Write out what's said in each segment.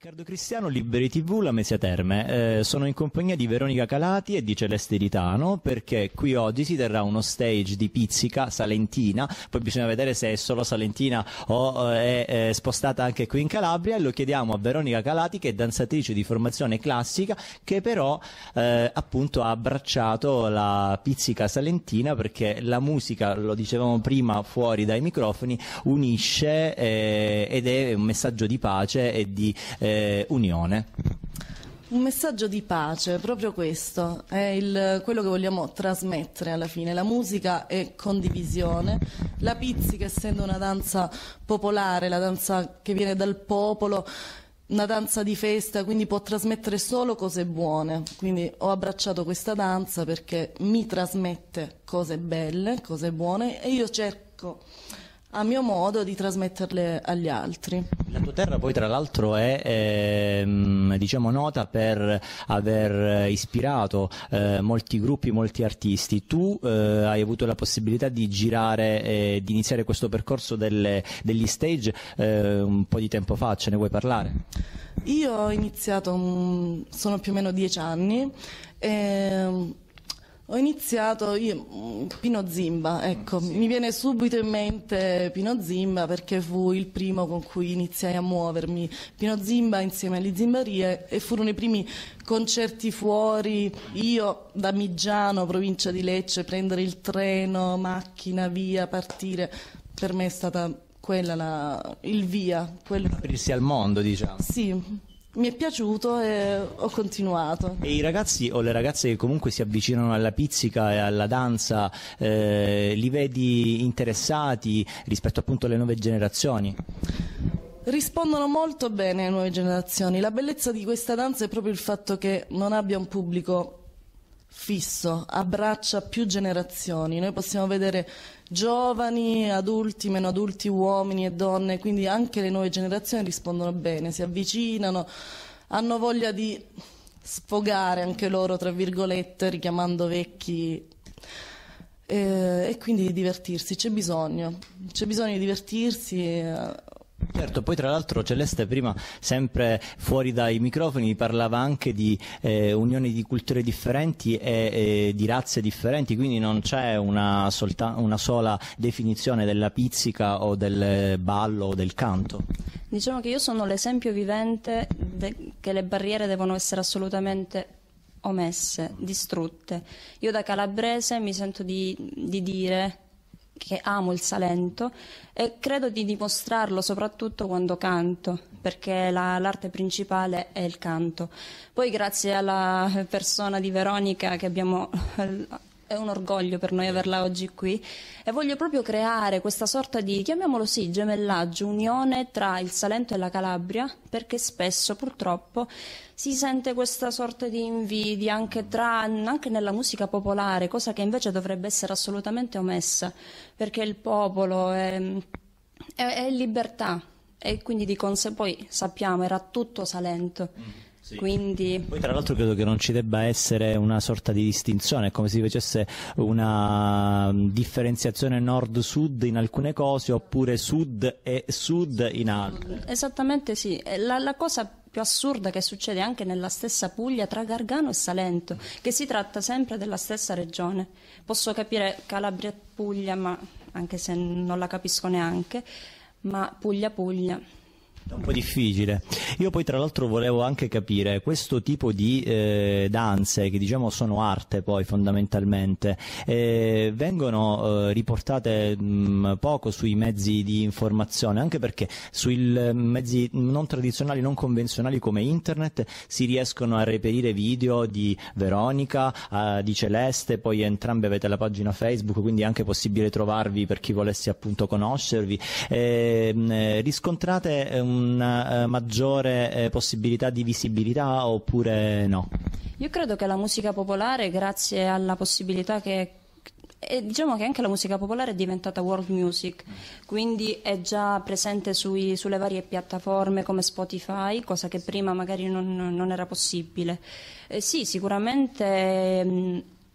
Riccardo Cristiano, Liberi TV, La Mesia Terme. Eh, sono in compagnia di Veronica Calati e di Celeste Ritano perché qui oggi si terrà uno stage di pizzica salentina, poi bisogna vedere se è solo salentina o eh, è, eh, spostata anche qui in Calabria e lo chiediamo a Veronica Calati che è danzatrice di formazione classica che però eh, appunto ha abbracciato la pizzica salentina perché la musica, lo dicevamo prima fuori dai microfoni, unisce eh, ed è un messaggio di pace e di... Eh, eh, unione. Un messaggio di pace, proprio questo, è il, quello che vogliamo trasmettere alla fine. La musica è condivisione, la pizzica essendo una danza popolare, la danza che viene dal popolo, una danza di festa, quindi può trasmettere solo cose buone. Quindi ho abbracciato questa danza perché mi trasmette cose belle, cose buone e io cerco a mio modo di trasmetterle agli altri. La tua terra poi tra l'altro è ehm, diciamo nota per aver eh, ispirato eh, molti gruppi, molti artisti. Tu eh, hai avuto la possibilità di girare, eh, di iniziare questo percorso delle, degli stage eh, un po' di tempo fa, ce ne vuoi parlare? Io ho iniziato, mm, sono più o meno dieci anni. E ehm, ho iniziato io, mm, Pino Zimba, ecco, mm, sì. mi viene subito in mente Pino Zimba perché fu il primo con cui iniziai a muovermi. Pino Zimba insieme alle Zimbarie e furono i primi concerti fuori, io da Migiano, provincia di Lecce, prendere il treno, macchina, via, partire, per me è stata quella la, il via. Quello... Aprirsi al mondo, diciamo. Sì mi è piaciuto e ho continuato. E i ragazzi o le ragazze che comunque si avvicinano alla pizzica e alla danza, eh, li vedi interessati rispetto appunto alle nuove generazioni? rispondono molto bene alle nuove generazioni. La bellezza di questa danza è proprio il fatto che non abbia un pubblico fisso, abbraccia più generazioni. Noi possiamo vedere giovani, adulti, meno adulti, uomini e donne, quindi anche le nuove generazioni rispondono bene, si avvicinano, hanno voglia di sfogare anche loro, tra virgolette, richiamando vecchi eh, e quindi di divertirsi, c'è bisogno, c'è bisogno di divertirsi. Eh, Certo, poi tra l'altro Celeste prima, sempre fuori dai microfoni, parlava anche di eh, unioni di culture differenti e, e, di razze differenti, quindi non c'è una, solta, una sola definizione della pizzica o del ballo o del canto. Diciamo che io sono l'esempio vivente de- che le barriere devono essere assolutamente omesse, distrutte. Io da calabrese mi sento di, di dire che amo il Salento e credo di dimostrarlo soprattutto quando canto, perché la, l'arte principale è il canto. Poi grazie alla persona di Veronica che abbiamo è un orgoglio per noi averla oggi qui e voglio proprio creare questa sorta di, chiamiamolo sì, gemellaggio, unione tra il Salento e la Calabria, perché spesso purtroppo si sente questa sorta di invidia anche, tra, anche nella musica popolare, cosa che invece dovrebbe essere assolutamente omessa, perché il popolo è, è, è libertà e quindi di conseguenza poi sappiamo era tutto Salento. Mm. Sì. Quindi... Poi tra l'altro credo che non ci debba essere una sorta di distinzione, è come se si facesse una differenziazione nord-sud in alcune cose oppure sud e sud in altre. Esattamente sì, la, la cosa più assurda che succede anche nella stessa Puglia tra Gargano e Salento, che si tratta sempre della stessa regione. Posso capire Calabria Puglia, ma anche se non la capisco neanche, ma Puglia Puglia. È un po' difficile. Io poi tra l'altro volevo anche capire questo tipo di eh, danze, che diciamo sono arte poi fondamentalmente, eh, vengono eh, riportate mh, mm, poco sui mezzi di informazione, anche perché sui mm, mezzi non tradizionali, non convenzionali come internet si riescono a reperire video di Veronica, eh, di Celeste, poi entrambe avete la pagina Facebook, quindi è anche possibile trovarvi per chi volesse appunto conoscervi. Ehm, eh, riscontrate un ehm, una eh, maggiore eh, possibilità di visibilità oppure no? Io credo che la musica popolare, grazie alla possibilità che e diciamo che anche la musica popolare è diventata world music, quindi è già presente sui, sulle varie piattaforme come Spotify, cosa che prima magari non, non era possibile. Eh sì, sicuramente mh,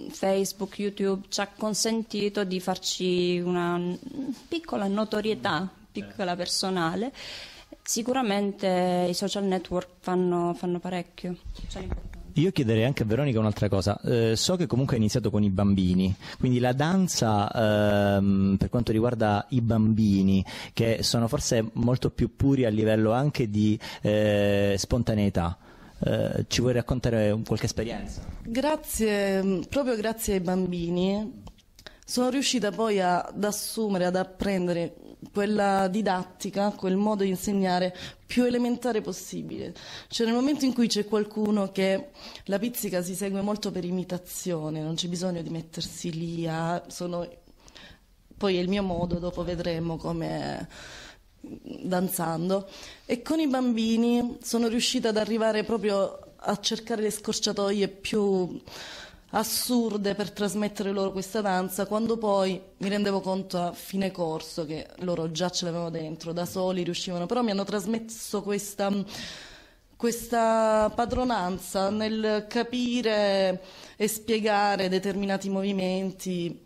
mm, Facebook, YouTube ci ha consentito di farci una piccola notorietà, piccola personale. Sicuramente i social network fanno, fanno parecchio. Io chiederei anche a Veronica un'altra cosa, eh, so che comunque hai iniziato con i bambini, quindi la danza ehm, per quanto riguarda i bambini, che sono forse molto più puri a livello anche di eh, spontaneità, eh, ci vuoi raccontare qualche esperienza? Grazie, proprio grazie ai bambini sono riuscita poi ad assumere, ad apprendere quella didattica, quel modo di insegnare più elementare possibile. Cioè nel momento in cui c'è qualcuno che la pizzica si segue molto per imitazione, non c'è bisogno di mettersi lì a... Sono... Poi è il mio modo, dopo vedremo come danzando. E con i bambini sono riuscita ad arrivare proprio a cercare le scorciatoie più assurde per trasmettere loro questa danza, quando poi mi rendevo conto a fine corso che loro già ce l'avevano dentro, da soli riuscivano, però mi hanno trasmesso questa, questa padronanza nel capire e spiegare determinati movimenti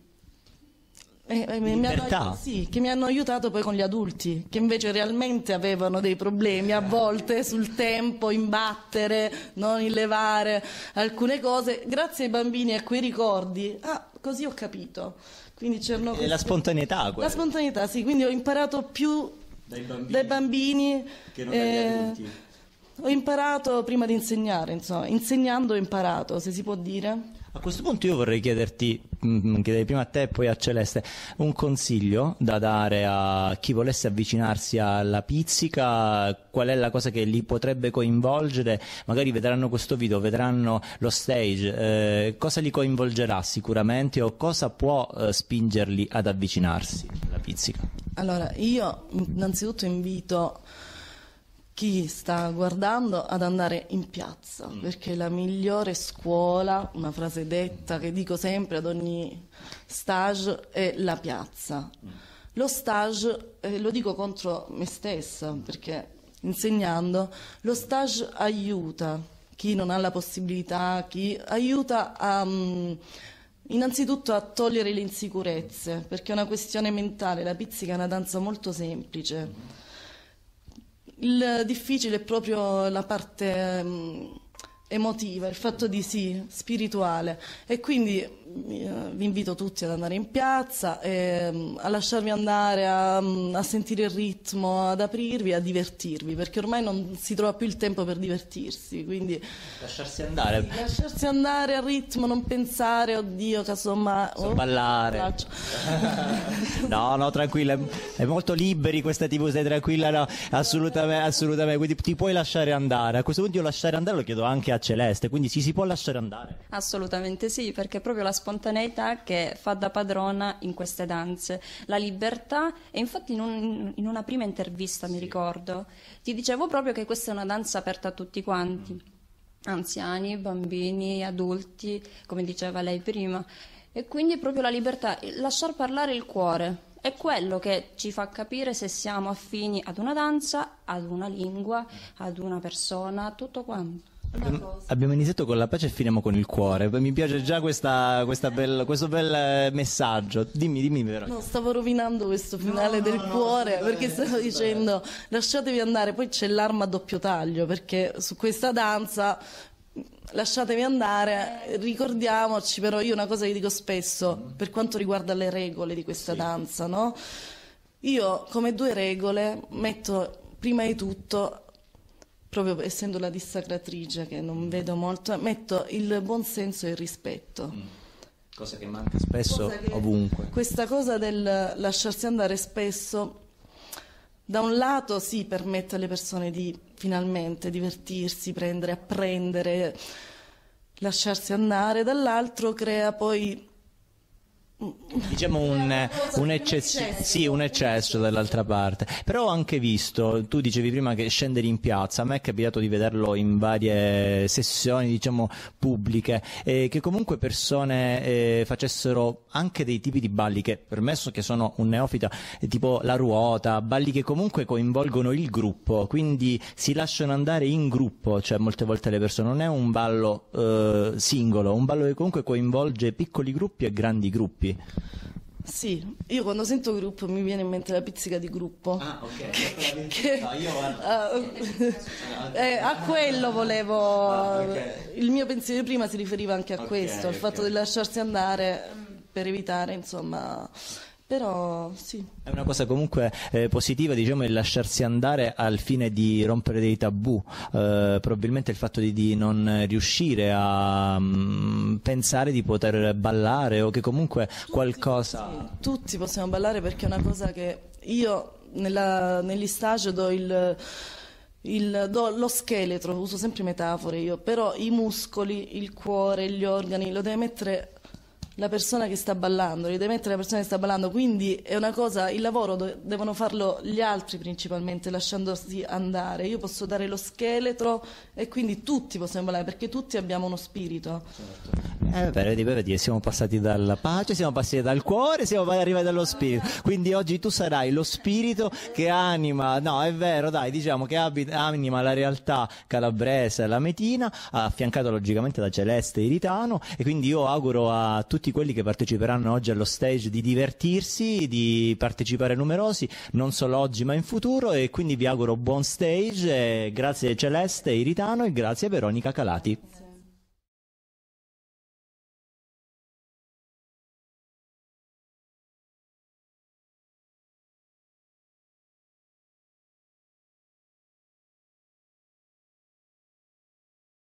eh, eh, mi hanno, sì, che mi hanno aiutato poi con gli adulti, che invece realmente avevano dei problemi a volte sul tempo, imbattere, non in levare alcune cose. Grazie ai bambini e a quei ricordi, ah, così ho capito. Quindi c'erano queste... La spontaneità. Quella. La spontaneità, sì, quindi ho imparato più dai bambini, dai bambini che non dagli eh, adulti. Ho imparato prima di insegnare, insomma, insegnando ho imparato, se si può dire. A questo punto io vorrei chiederti, mh, mm, mm, prima a te e poi a Celeste, un consiglio da dare a chi volesse avvicinarsi alla pizzica, qual è la cosa che li potrebbe coinvolgere, magari vedranno questo video, vedranno lo stage, eh, cosa li coinvolgerà sicuramente o cosa può eh, spingerli ad avvicinarsi alla pizzica? Allora, io innanzitutto invito chi sta guardando ad andare in piazza, mm. perché la migliore scuola, una frase detta che dico sempre ad ogni stage, è la piazza. Mm. Lo stage, eh, lo dico contro me stessa, perché insegnando, lo stage aiuta chi non ha la possibilità, chi aiuta a... Um, Innanzitutto a togliere le insicurezze, perché è una questione mentale, la pizzica è una danza molto semplice il difficile è proprio la parte mm, emotiva, il fatto di sì, spirituale e quindi mm, eh, vi invito tutti ad andare in piazza, e, mm, a lasciarvi andare, a, mm, a, sentire il ritmo, ad aprirvi, a divertirvi, perché ormai non si trova più il tempo per divertirsi, quindi lasciarsi andare, sì, lasciarsi andare al ritmo, non pensare, oddio, casomai... Oh, ballare. no, no, tranquilla, è molto liberi questa TV, sei tranquilla, no, assolutamente, assolutamente, quindi ti puoi lasciare andare. A questo punto io lasciare andare lo chiedo anche a Celeste, quindi ci si può lasciare andare. Assolutamente sì, perché è proprio la spontaneità che fa da padrona in queste danze, la libertà e infatti in, un, in una prima intervista sì. mi ricordo ti dicevo proprio che questa è una danza aperta a tutti quanti. Mm. Anziani, bambini, adulti, come diceva lei prima, e quindi è proprio la libertà, lasciar parlare il cuore. È quello che ci fa capire se siamo affini ad una danza, ad una lingua, ad una persona, tutto quanto. Abbiamo, iniziato con la pace e finiamo con il cuore. Mi piace già questa, questa bella, questo bel eh, messaggio. Dimmi, dimmi vero. No, stavo rovinando questo finale no, del no, cuore no, perché stavo dicendo lasciatevi andare, poi c'è l'arma a doppio taglio perché su questa danza lasciatevi andare, ricordiamoci però io una cosa che dico spesso per quanto riguarda le regole di questa sì. danza, no? Io come due regole metto prima di tutto proprio essendo la dissacratrice che non mm. vedo molto, metto il buon senso e il rispetto. Mm. Cosa che manca spesso che ovunque. Questa cosa del lasciarsi andare spesso, da un lato sì, permette alle persone di finalmente divertirsi, prendere, apprendere, lasciarsi andare, dall'altro crea poi diciamo un, un, eccesso, sì, un, eccesso, dall'altra parte però ho anche visto tu dicevi prima che scendere in piazza a me è capitato di vederlo in varie sessioni diciamo pubbliche eh, che comunque persone eh, facessero anche dei tipi di balli che per che sono un neofita tipo la ruota balli che comunque coinvolgono il gruppo quindi si lasciano andare in gruppo cioè molte volte le persone non è un ballo eh, singolo un ballo che comunque coinvolge piccoli gruppi e grandi gruppi gruppi? Sì, io quando sento gruppo mi viene in mente la pizzica di gruppo. Ah, ok. Che, che, no, io uh, eh, a ah, quello volevo. Ah, okay. Il mio pensiero prima si riferiva anche a okay, questo, al fatto di lasciarsi andare per evitare, insomma però sì. È una cosa comunque eh, positiva, diciamo, il lasciarsi andare al fine di rompere dei tabù. Eh, probabilmente il fatto di, di non riuscire a mh, mm, pensare di poter ballare o che comunque tutti, qualcosa. Sì, tutti possiamo ballare perché è una cosa che io nella, negli stage do il. Il, do, lo scheletro, uso sempre metafore io, però i muscoli, il cuore, gli organi, lo deve mettere la persona che sta ballando, li deve mettere la persona che sta ballando, quindi è una cosa, il lavoro devono farlo gli altri principalmente, lasciandosi andare. Io posso dare lo scheletro e quindi tutti possiamo ballare, perché tutti abbiamo uno spirito. Certo. Eh, vedi, vedi, siamo passati dalla pace, siamo passati dal cuore, siamo arrivati allo spirito. Quindi oggi tu sarai lo spirito che anima, no, è vero, dai, diciamo che abita, anima la realtà calabrese, la metina, affiancata logicamente da Celeste Iritano. E quindi io auguro a tutti quelli che parteciperanno oggi allo stage di divertirsi, di partecipare numerosi, non solo oggi ma in futuro. E quindi vi auguro buon stage. grazie Celeste Iritano e grazie Veronica Calati.